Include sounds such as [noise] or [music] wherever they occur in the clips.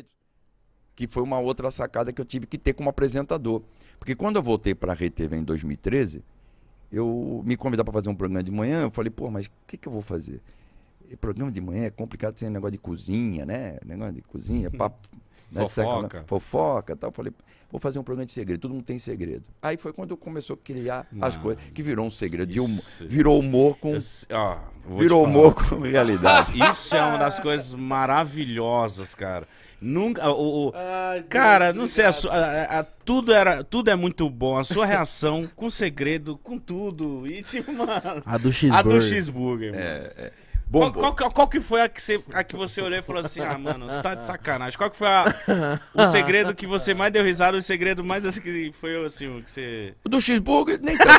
segredos. Que foi uma outra sacada que eu tive que ter como apresentador. Porque quando eu voltei para a RedeTV em 2013, eu me convidar para fazer um programa de manhã, eu falei, pô, mas o que, que eu vou fazer? E programa de manhã é complicado, tem negócio de cozinha, né? Negócio de cozinha, [laughs] papo, né, é? fofoca. fofoca tal. Falei, vou fazer um programa de segredo, todo mundo tem segredo. Aí foi quando eu começou a criar Não, as coisas, que virou um segredo, de humor, virou humor com. Esse, ó, virou humor com realidade. [laughs] Isso é uma das coisas maravilhosas, cara. Nunca. O, o Ai, cara, Deus não sei, a, a, a, tudo, era, tudo é muito bom. A sua reação com segredo, com tudo. E tipo, mano. A do cheeseburger. A do É, é. Bom, qual, qual, qual, que foi a que, você, a que você olhou e falou assim, ah, mano, você tá de sacanagem. Qual que foi a, o segredo que você mais deu risada, o segredo mais assim que foi assim, o que você... O do cheeseburger, nem tanto.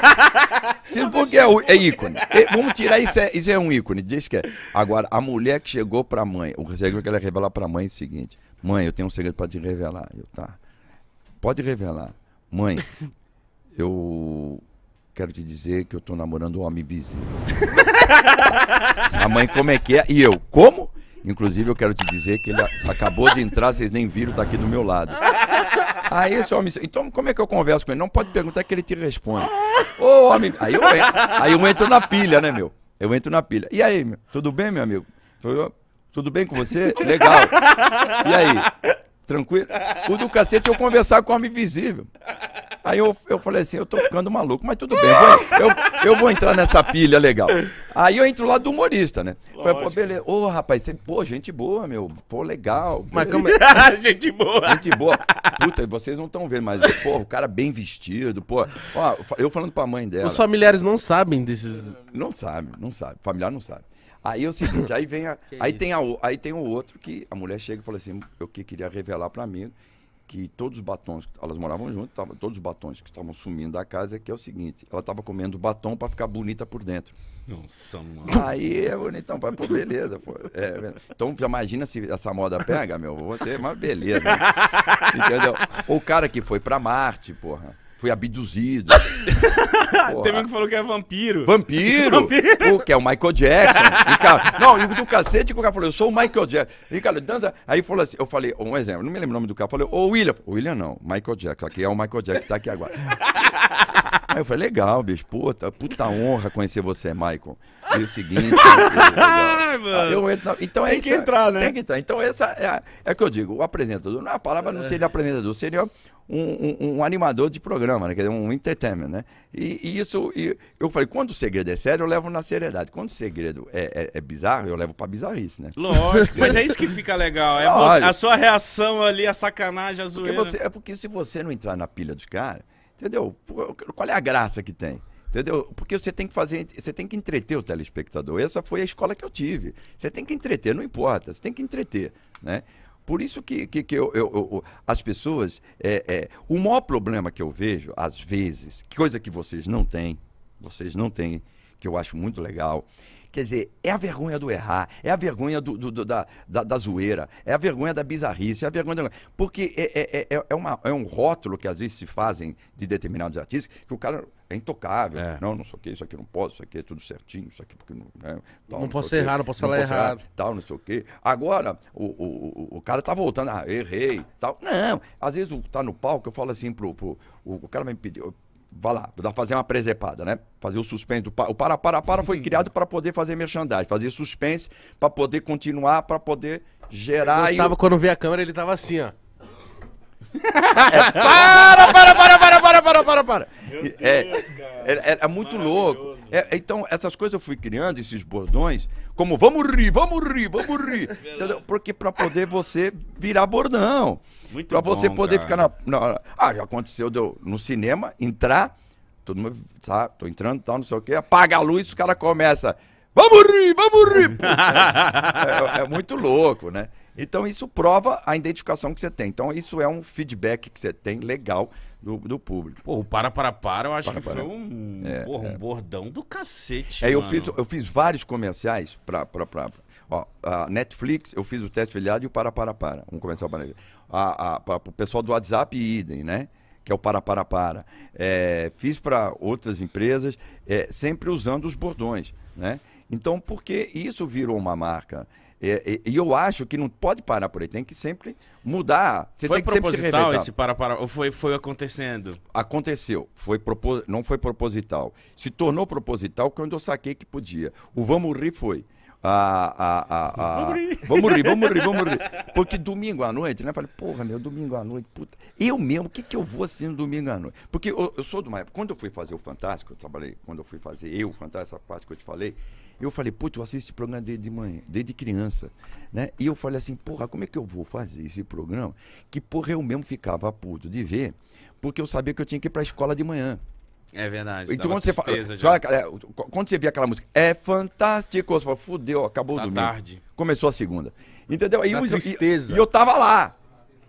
[laughs] cheeseburger é, o, é ícone. vamos tirar, isso é, isso é um ícone, diz que é. Agora, a mulher que chegou pra mãe, o segredo que ela revelar pra mãe é o seguinte, mãe, eu tenho um segredo pra te revelar. Eu, tá, pode revelar. Mãe, [laughs] eu quero te dizer que eu tô namorando um homem visível. [laughs] [laughs] A mãe, como é que é? E eu, como? Inclusive, eu quero te dizer que ele acabou de entrar, vocês nem viram, tá aqui do meu lado. Aí esse homem, então como é que eu converso com ele? Não pode perguntar que ele te responde. Ô, homem, aí eu, entro, aí eu entro na pilha, né, meu? Eu entro na pilha. E aí, meu? tudo bem, meu amigo? Tudo bem com você? Legal. E aí? Tranquilo? O do cacete é eu conversar com o homem invisível. Aí eu, eu falei assim, eu tô ficando maluco, mas tudo bem, eu, eu vou entrar nessa pilha legal. Aí eu entro lá do humorista, né? Lógico. Falei, pô, beleza. Ô, oh, rapaz, você, pô, gente boa, meu. Pô, legal. Mas como é? [laughs] gente boa. Gente boa. Puta, vocês não estão vendo, mas, pô, o cara bem vestido, pô. Ó, eu falando pra mãe dela. Os familiares não sabem desses... Não sabe, não sabe. Familiar não sabe. Aí é o seguinte, aí vem a, [laughs] aí, tem a, aí tem o outro que a mulher chega e fala assim, eu que queria revelar pra mim que todos os batons, elas moravam junto, tava, todos os batons que estavam sumindo da casa, é que é o seguinte, ela estava comendo batom para ficar bonita por dentro. Nossa, mano. Aí é bonitão, pô, beleza, pô. É, é, então já imagina se essa moda pega, meu, você é uma beleza. Né? [laughs] Entendeu? O cara que foi para Marte, porra Fui abduzido. [laughs] Teve um que falou que é vampiro. Vampiro? [laughs] vampiro. O que é o Michael Jackson. E, cara, não, e o do cacete que o cara falou, eu sou o Michael Jackson. E cara, dança. Aí falou assim, eu falei, um exemplo, não me lembro o nome do cara. Eu Falei, ô oh, William. William não, Michael Jackson. Aqui é o Michael Jackson que tá aqui agora. [laughs] Aí eu falei, legal, bicho, puta, puta honra conhecer você, Michael. E o seguinte. eu, eu, então é tem essa, que entrar, né? Tem que entrar. Então, essa é, é o é que eu digo, o apresentador. Não, é a palavra não é. seria apresentador, seria um, um, animador de programa, né? Quer dizer, um entertainment, né? E, e isso, e eu falei, quando o segredo é sério, eu levo na seriedade. Quando o segredo é, é, é bizarro, eu levo pra bizarrice, né? Lógico, mas é isso que fica legal. É ah, você, a sua reação ali, a sacanagem, a zoeira. Porque você, é porque se você não entrar na pilha dos caras, entendeu? Qual é a graça que tem? Entendeu? Porque você tem que fazer, você tem que entreter o telespectador. Essa foi a escola que eu tive. Você tem que entreter, não importa, você tem que entreter, né? Por isso que, que, que eu, eu, eu, as pessoas. É, é, o maior problema que eu vejo, às vezes, coisa que vocês não têm, vocês não têm, que eu acho muito legal, Quer dizer, é a vergonha do errar, é a vergonha do, do, do da, da, da, zoeira, é a vergonha da bizarrice, é a vergonha. Da... Porque é é, é, é, é, uma, é um rótulo que às vezes se fazem de determinados artistas, que o cara é intocável. É. Não, não sei o que, isso aqui não posso, isso aqui é tudo certinho, isso aqui porque não. Né, tal, não, não posso errar, não posso falar posso errado. tal, não sei o quê. Agora, o, o, o cara tá voltando, ah, errei, tal. Não, às vezes tá no palco, eu falo assim pro. pro o, o cara vai me pedir. Eu vai lá, vou dar fazer uma presepada, né? Fazer o suspense do o para para para foi criado para poder fazer merchandising, fazer suspense para poder continuar, para poder gerar. Eu estava e... quando vi a câmera ele tava assim, ó. É, para, para, para, para, para, para, para, para. É, é, é, é, muito louco. É, então, essas coisas eu fui criando, esses bordões, como vamos rir, vamos rir, vamos rir. [laughs] Entendeu? Porque para poder você virar bordão. Muito pra bom, você poder cara. ficar na, na, Ah, já aconteceu deu no cinema, entrar, todo mundo, sabe, tá, tô entrando, tal, não sei o quê, apaga a luz, os cara começa Vamos rir, vamos rir! [laughs] é, é, é muito louco, né? Então, isso prova a identificação que você tem. Então, isso é um feedback que você tem legal do, do público. Pô, o para, para, para, eu acho para, que para. foi um, é, porra, é. um bordão do cacete. É, mano. eu, fiz, eu fiz vários comerciais para. Pra, pra, ó, a Netflix, eu fiz o teste filiado e o para, para, para. Um comercial para. A, a, para o pessoal do WhatsApp idem, né? que é o para, para, para. É, fiz para outras empresas, é, sempre usando os bordões, né? Então, porque isso virou uma marca. E, é, e, é, e, eu acho que não pode parar por aí, tem que sempre mudar. Você foi tem que proposital sempre se esse para para ou foi, foi acontecendo? Aconteceu, foi propos... não foi proposital. Se tornou proposital quando eu saquei que podia. O vamos rir foi a, a, a, vamos rir, vamos rir, vamos rir. Porque domingo à noite, né? Eu falei, porra, meu, domingo à noite, puta. Eu mesmo, o que, que eu vou assistir no domingo à noite? Porque eu, eu sou de uma época, quando eu fui fazer o Fantástico, eu trabalhei, quando eu fui fazer eu, o Fantástico, essa parte que eu te falei, eu falei, putz, eu assisto programa desde de manhã, desde criança, né? E eu falei assim, porra, como é que eu vou fazer esse programa? Que, porra, eu mesmo ficava puto de ver, porque eu sabia que eu tinha que ir pra escola de manhã. É verdade. Então, quando você, fala, é, quando você vê aquela música, é fantástico. Você fala, fudeu, acabou tá o domingo. tarde. Começou a segunda. Entendeu? E, eu, tristeza. E, e eu tava lá.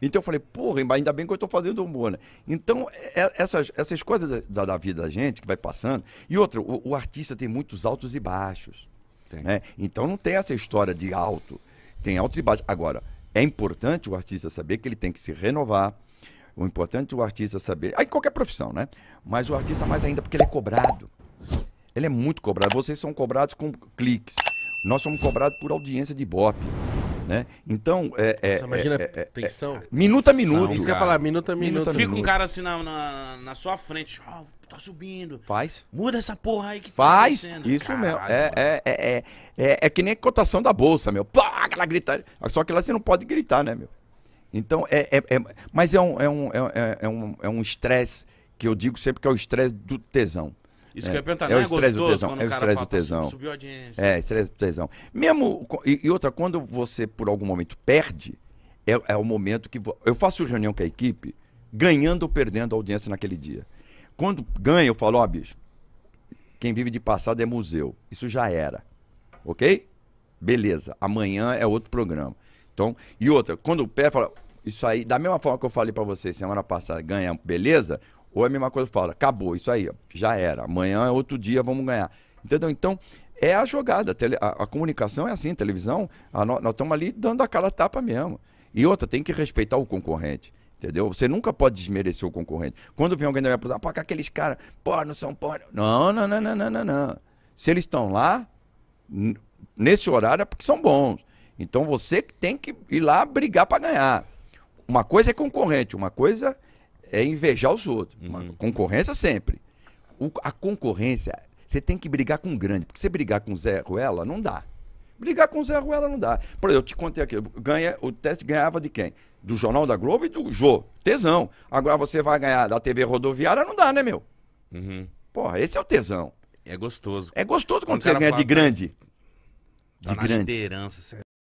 Então eu falei, porra, ainda bem que eu tô fazendo humor, né? Então, é, é, essas, essas coisas da, da, vida da gente que vai passando. E outra, o, o artista tem muitos altos e baixos. Né? Então não tem essa história de alto. Tem altos e baixos. Agora, é importante o artista saber que ele tem que se renovar, o importante é o artista saber. Aí qualquer profissão, né? Mas o artista mais ainda, porque ele é cobrado. Ele é muito cobrado. Vocês são cobrados com cliques. Nós somos cobrados por audiência de Ibope. Né? Então, é. é Nossa, imagina é, é, tensão. É, minuto a minuto. Isso que eu falar, minuto a minuto. minuto. Fica um cara assim na, na, na sua frente. Oh, tá subindo. Faz. Muda essa porra aí que tá Faz. Tá isso Caralho. É, mesmo. É, é, é, é, é, que nem a cotação da bolsa, meu. Pá, aquela gritaria. Só que lá você não pode gritar, né, meu? Então, é, é, é, mas é um é um, é, é, é um, é um estresse que eu digo sempre que é o estresse do tesão. Isso é, que eu ia é, perguntar, é não é, o estresse do tesão, é o estresse do tesão. Assim, subiu a audiência. É, estresse do tesão. Mesmo, e, e, outra, quando você por algum momento perde, é, é o momento que... Eu faço reunião com a equipe, ganhando ou perdendo a audiência naquele dia. Quando ganha, eu falo, ó, oh, bicho, quem vive de passado é museu. Isso já era. Ok? Beleza. Amanhã é outro programa. Então, e outra, quando o pé fala, isso aí, da mesma forma que eu falei para você semana passada, ganha, beleza? Ou é a mesma coisa, fala, acabou, isso aí, ó, já era. Amanhã é outro dia, vamos ganhar. Entendeu? Então, é a jogada. A, tele, a, a comunicação é assim, a televisão, a, nós estamos ali dando aquela tapa mesmo. E outra, tem que respeitar o concorrente. Entendeu? Você nunca pode desmerecer o concorrente. Quando vem alguém da minha perguntar, ah, pô, aqueles caras, pô, não são pô. Não, não, não, não, não, não, não. Se eles estão lá, nesse horário é porque são bons. Então você tem que ir lá brigar para ganhar. Uma coisa é concorrente, uma coisa é invejar os outros. Uhum. concorrência sempre. O, a concorrência, você tem que brigar com o grande, porque você brigar com o Zé Ruela, não dá. Brigar com o Zé Ruela não dá. Por exemplo, eu te contei aqui, ganha, o teste ganhava de quem? Do Jornal da Globo e do Jô. Tesão. Agora você vai ganhar da TV rodoviária, não dá, né, meu? Uhum. Porra, esse é o tesão. É gostoso. É gostoso quando, quando você ganha de grande. Tá de grande. liderança, certo?